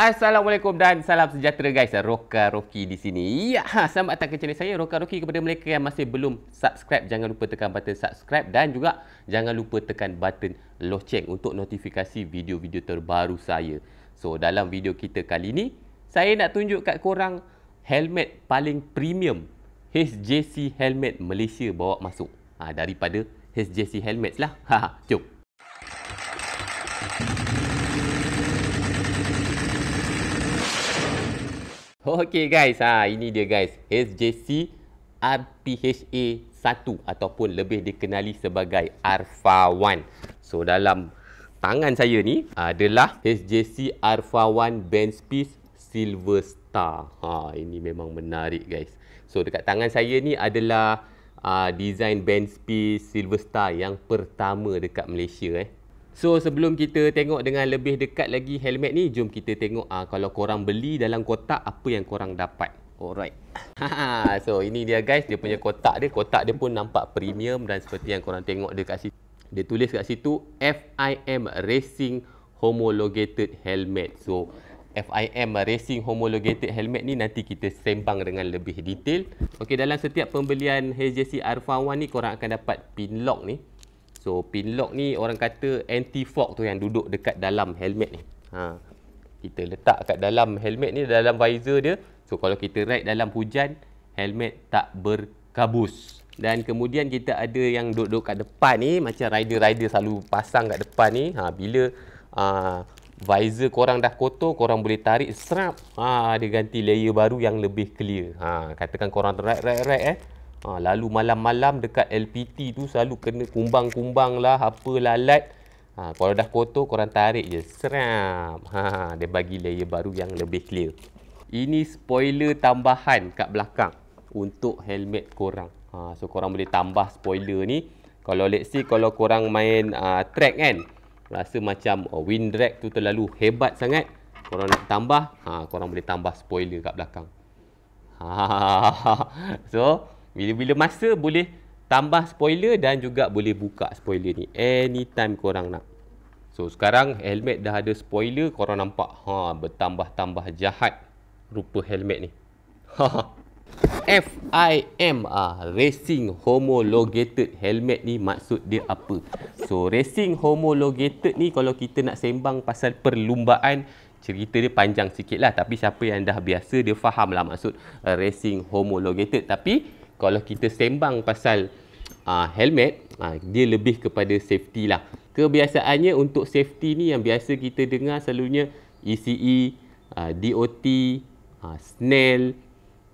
Assalamualaikum dan salam sejahtera guys. Roka Roki di sini. Ya, ha, selamat datang ke channel saya Roka Roki kepada mereka yang masih belum subscribe jangan lupa tekan button subscribe dan juga jangan lupa tekan button loceng untuk notifikasi video-video terbaru saya. So dalam video kita kali ini saya nak tunjuk kat korang helmet paling premium HJC helmet Malaysia bawa masuk. Ha, daripada HJC helmets lah. Ha, ha jom Okey guys, ha, ini dia guys. SJC RPHA 1 ataupun lebih dikenali sebagai Arfa 1. So dalam tangan saya ni adalah SJC Arfa 1 Bench Piece Silver Star. Ha, ini memang menarik guys. So dekat tangan saya ni adalah uh, design Bench Piece Silver Star yang pertama dekat Malaysia eh. So sebelum kita tengok dengan lebih dekat lagi helmet ni Jom kita tengok uh, kalau korang beli dalam kotak apa yang korang dapat Alright So ini dia guys dia punya kotak dia Kotak dia pun nampak premium dan seperti yang korang tengok dekat situ Dia tulis kat situ FIM Racing Homologated Helmet So FIM Racing Homologated Helmet ni nanti kita sembang dengan lebih detail Okay dalam setiap pembelian HJC Arfa ni korang akan dapat pin lock ni So pin lock ni orang kata anti fog tu yang duduk dekat dalam helmet ni. Ha. Kita letak kat dalam helmet ni dalam visor dia. So kalau kita ride dalam hujan, helmet tak berkabus. Dan kemudian kita ada yang duduk kat depan ni macam rider-rider selalu pasang kat depan ni. Ha bila aa, ha, visor korang dah kotor, korang boleh tarik strap. Ha dia ganti layer baru yang lebih clear. Ha katakan korang ride ride ride eh. Ha, lalu malam-malam dekat LPT tu selalu kena kumbang-kumbang lah apa lalat. Ha, kalau dah kotor korang tarik je. Seram. Ha, dia bagi layer baru yang lebih clear. Ini spoiler tambahan kat belakang untuk helmet korang. Ha, so korang boleh tambah spoiler ni. Kalau let's see kalau korang main uh, track kan. Rasa macam uh, wind drag tu terlalu hebat sangat. Korang nak tambah. Ha, korang boleh tambah spoiler kat belakang. Ha, so bila-bila masa boleh tambah spoiler dan juga boleh buka spoiler ni anytime korang nak. So sekarang helmet dah ada spoiler korang nampak ha bertambah-tambah jahat rupa helmet ni. FIM ah racing homologated helmet ni maksud dia apa? So racing homologated ni kalau kita nak sembang pasal perlumbaan cerita dia panjang sikit lah tapi siapa yang dah biasa dia faham lah maksud uh, racing homologated tapi kalau kita sembang pasal uh, helmet, uh, dia lebih kepada safety lah. Kebiasaannya untuk safety ni yang biasa kita dengar selalunya ECE, uh, e, ah, DOT, uh, SNELL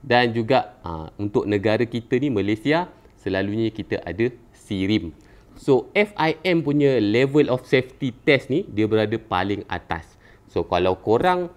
dan juga uh, untuk negara kita ni Malaysia selalunya kita ada SIRIM. So FIM punya level of safety test ni dia berada paling atas. So kalau korang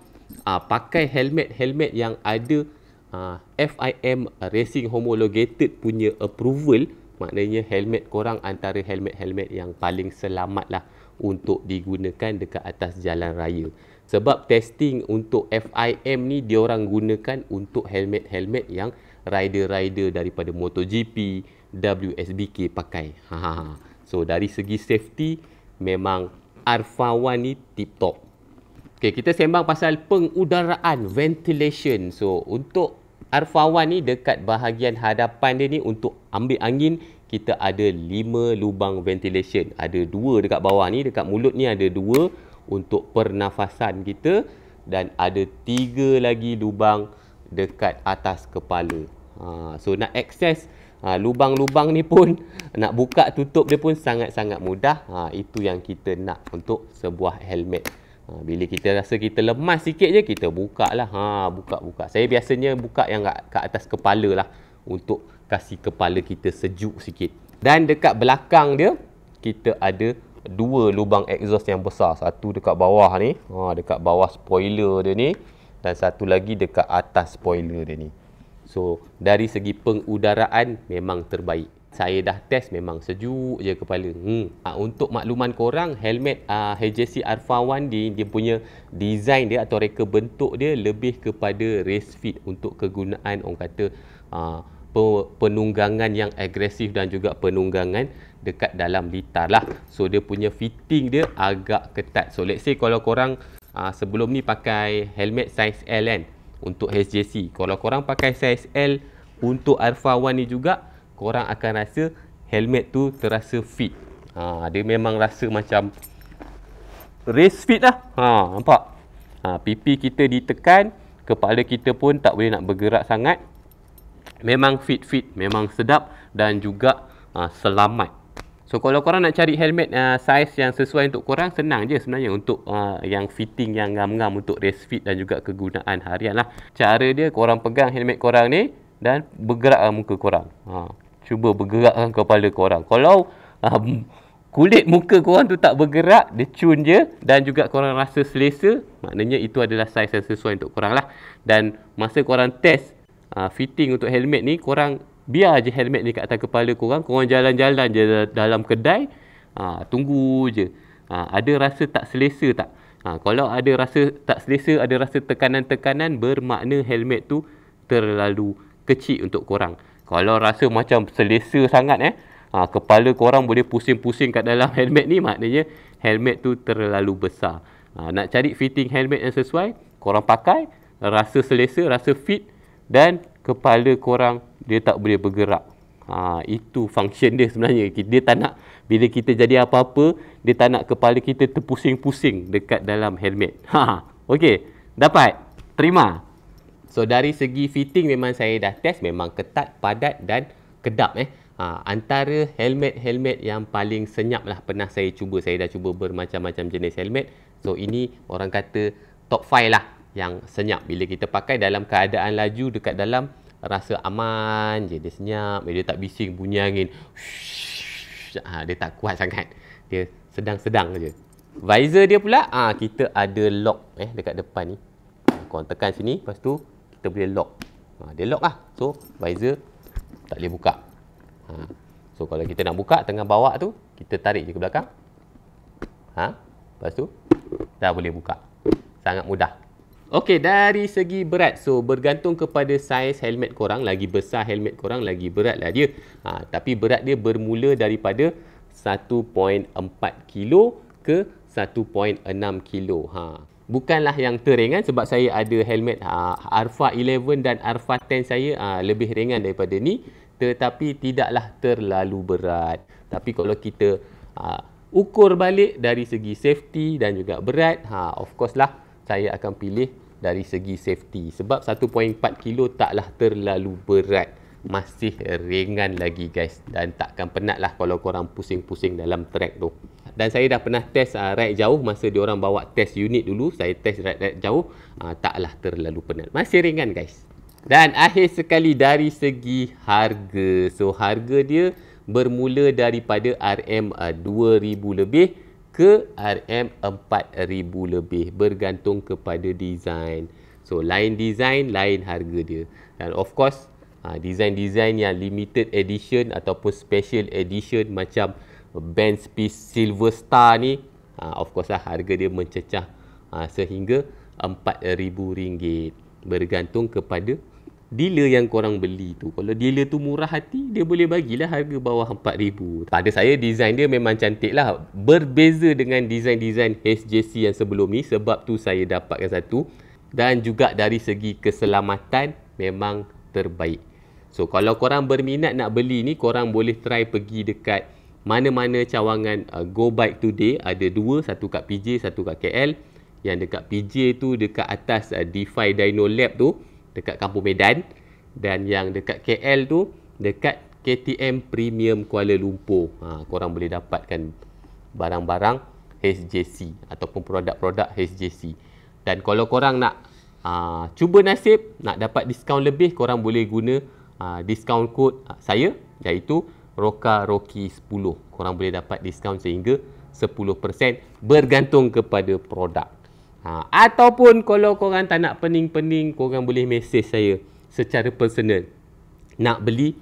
uh, pakai helmet-helmet yang ada Ah, FIM Racing Homologated punya approval maknanya helmet korang antara helmet-helmet yang paling selamat lah untuk digunakan dekat atas jalan raya. Sebab testing untuk FIM ni diorang gunakan untuk helmet-helmet yang rider-rider daripada MotoGP, WSBK pakai. Haha. Ha, ha. So dari segi safety memang Arfa 1 ni tip top. Okay, kita sembang pasal pengudaraan, ventilation. So, untuk Arfawan ni dekat bahagian hadapan dia ni untuk ambil angin kita ada 5 lubang ventilation. Ada 2 dekat bawah ni, dekat mulut ni ada 2 untuk pernafasan kita dan ada 3 lagi lubang dekat atas kepala. Ha, so nak access ha, lubang-lubang ni pun nak buka tutup dia pun sangat-sangat mudah. Ha, itu yang kita nak untuk sebuah helmet. Ha, bila kita rasa kita lemas sikit je, kita buka lah. Ha, buka, buka. Saya biasanya buka yang kat, kat atas kepala lah. Untuk kasih kepala kita sejuk sikit. Dan dekat belakang dia, kita ada dua lubang exhaust yang besar. Satu dekat bawah ni. Ha, dekat bawah spoiler dia ni. Dan satu lagi dekat atas spoiler dia ni. So, dari segi pengudaraan memang terbaik saya dah test memang sejuk je kepala. Hmm. Ha, untuk makluman korang, helmet uh, ah, HJC Alpha 1 dia, dia punya design dia atau reka bentuk dia lebih kepada race fit untuk kegunaan orang kata uh, penunggangan yang agresif dan juga penunggangan dekat dalam litar lah. So dia punya fitting dia agak ketat. So let's say kalau korang uh, sebelum ni pakai helmet size L kan untuk HJC. Kalau korang pakai size L untuk Alpha 1 ni juga, korang akan rasa helmet tu terasa fit. Ha, dia memang rasa macam race fit lah. Ha, nampak? Ha, pipi kita ditekan, kepala kita pun tak boleh nak bergerak sangat. Memang fit-fit, memang sedap dan juga ha, selamat. So kalau korang nak cari helmet uh, saiz yang sesuai untuk korang, senang je sebenarnya untuk uh, yang fitting yang ngam-ngam untuk race fit dan juga kegunaan harian lah. Cara dia korang pegang helmet korang ni dan bergerak ha, muka korang. Ha cuba bergerakkan kepala korang. Kalau uh, kulit muka korang tu tak bergerak, dia cun je dan juga korang rasa selesa, maknanya itu adalah saiz yang sesuai untuk korang lah. Dan masa korang test uh, fitting untuk helmet ni, korang biar je helmet ni kat atas kepala korang, korang jalan-jalan je dalam kedai, uh, tunggu je. Uh, ada rasa tak selesa tak? Uh, kalau ada rasa tak selesa, ada rasa tekanan-tekanan, bermakna helmet tu terlalu kecil untuk korang. Kalau rasa macam selesa sangat eh, ha, kepala korang boleh pusing-pusing kat dalam helmet ni, maknanya helmet tu terlalu besar. Ha, nak cari fitting helmet yang sesuai, korang pakai, rasa selesa, rasa fit dan kepala korang dia tak boleh bergerak. Ha, itu function dia sebenarnya. Dia tak nak bila kita jadi apa-apa, dia tak nak kepala kita terpusing-pusing dekat dalam helmet. Ha, ha. Okey, dapat. Terima. So dari segi fitting memang saya dah test memang ketat, padat dan kedap eh. Ha, antara helmet-helmet yang paling senyap lah pernah saya cuba. Saya dah cuba bermacam-macam jenis helmet. So ini orang kata top 5 lah yang senyap. Bila kita pakai dalam keadaan laju dekat dalam rasa aman je. Dia senyap, dia tak bising bunyi angin. Ha, dia tak kuat sangat. Dia sedang-sedang je. Visor dia pula, ha, kita ada lock eh dekat depan ni. Korang tekan sini, lepas tu kita boleh lock. Ha, dia lock lah. So, visor tak boleh buka. Ha. So, kalau kita nak buka tengah bawah tu, kita tarik je ke belakang. Ha? Lepas tu, dah boleh buka. Sangat mudah. Okay dari segi berat. So, bergantung kepada saiz helmet korang. Lagi besar helmet korang, lagi berat lah dia. Ha, tapi berat dia bermula daripada 1.4 kilo ke 1.6 kilo. ha bukanlah yang teringan sebab saya ada helmet ha, Arfa 11 dan Arfa 10 saya uh, lebih ringan daripada ni tetapi tidaklah terlalu berat tapi kalau kita uh, ukur balik dari segi safety dan juga berat ha of course lah saya akan pilih dari segi safety sebab 1.4 kilo taklah terlalu berat masih ringan lagi guys dan takkan penatlah kalau korang pusing-pusing dalam track tu dan saya dah pernah test uh, ride jauh masa diorang bawa test unit dulu saya test ride, ride jauh uh, taklah terlalu penat masih ringan guys dan akhir sekali dari segi harga so harga dia bermula daripada RM2000 uh, ah, lebih ke RM4000 lebih bergantung kepada design so lain design lain harga dia dan of course uh, design-design yang limited edition ataupun special edition macam band Spies Silver Star ni ha, of course lah harga dia mencecah ha, sehingga RM4,000 bergantung kepada dealer yang korang beli tu kalau dealer tu murah hati dia boleh bagilah harga bawah RM4,000 pada saya design dia memang cantik lah berbeza dengan design-design HJC yang sebelum ni sebab tu saya dapatkan satu dan juga dari segi keselamatan memang terbaik so kalau korang berminat nak beli ni korang boleh try pergi dekat mana-mana cawangan uh, Go Bike Today ada dua, satu kat PJ, satu kat KL. Yang dekat PJ tu dekat atas uh, DeFi Dino Lab tu dekat Kampung Medan dan yang dekat KL tu dekat KTM Premium Kuala Lumpur. Ha, korang boleh dapatkan barang-barang HJC ataupun produk-produk HJC. Dan kalau korang nak aa, uh, cuba nasib nak dapat diskaun lebih, korang boleh guna aa, uh, diskaun kod uh, saya iaitu Roka Roki 10. Korang boleh dapat diskaun sehingga 10% bergantung kepada produk. Ha, ataupun kalau korang tak nak pening-pening, korang boleh mesej saya secara personal. Nak beli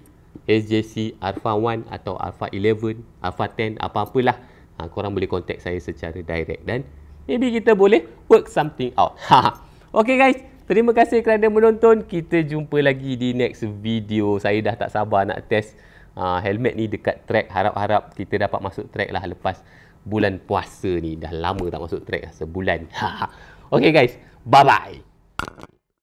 SJC Alpha 1 atau Alpha 11, Alpha 10, apa-apalah. Ha, korang boleh contact saya secara direct dan maybe kita boleh work something out. Ha, ha. okay guys, terima kasih kerana menonton. Kita jumpa lagi di next video. Saya dah tak sabar nak test uh, helmet ni dekat track harap-harap kita dapat masuk track lah lepas bulan puasa ni dah lama tak masuk track sebulan ha, ha. okay guys bye bye